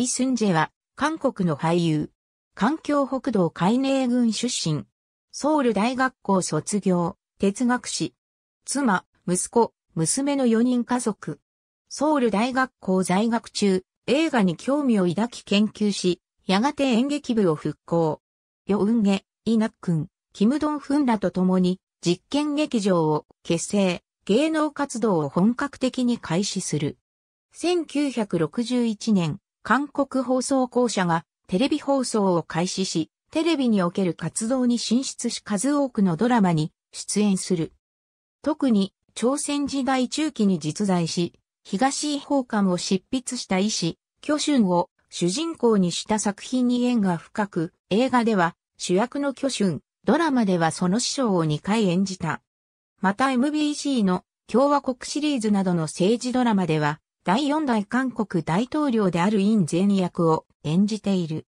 イ・スンジェは、韓国の俳優。環境北道海寧軍出身。ソウル大学校卒業、哲学士。妻、息子、娘の4人家族。ソウル大学校在学中、映画に興味を抱き研究し、やがて演劇部を復興。ヨウンゲ、イナックン、キムドンフンらと共に、実験劇場を結成、芸能活動を本格的に開始する。1961年、韓国放送公社がテレビ放送を開始し、テレビにおける活動に進出し数多くのドラマに出演する。特に朝鮮時代中期に実在し、東違法館を執筆した医師、巨春を主人公にした作品に縁が深く、映画では主役の巨春、ドラマではその師匠を2回演じた。また MBC の共和国シリーズなどの政治ドラマでは、第4代韓国大統領である尹前役を演じている。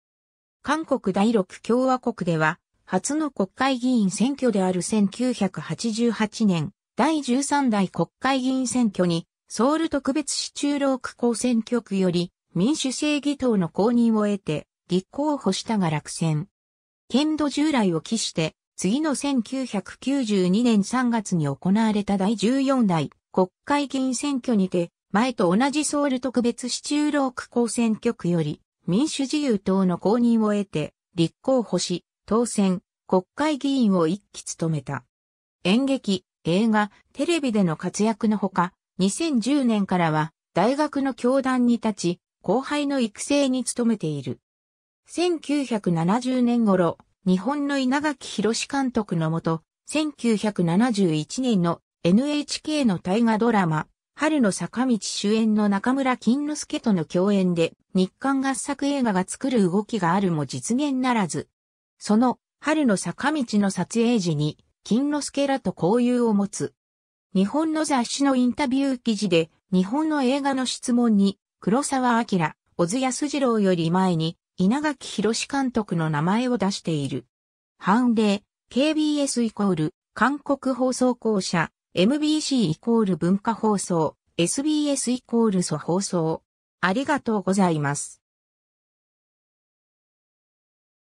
韓国第6共和国では、初の国会議員選挙である1988年、第13代国会議員選挙に、ソウル特別市中央区公選挙区より民主正義党の公認を得て、立候補したが落選。剣道従来を期して、次の1992年3月に行われた第14代国会議員選挙にて、前と同じソウル特別市中ーク公選挙区より民主自由党の公認を得て立候補し、当選、国会議員を一期務めた。演劇、映画、テレビでの活躍のほか、2010年からは大学の教団に立ち、後輩の育成に努めている。1970年頃、日本の稲垣博監督のもと、1971年の NHK の大河ドラマ、春の坂道主演の中村金之助との共演で日韓合作映画が作る動きがあるも実現ならず。その春の坂道の撮影時に金之助らと交友を持つ。日本の雑誌のインタビュー記事で日本の映画の質問に黒沢明、小津安二郎より前に稲垣博監督の名前を出している。反例、KBS イコール韓国放送公社、MBC イコール文化放送、SBS イコール素放送。ありがとうございます。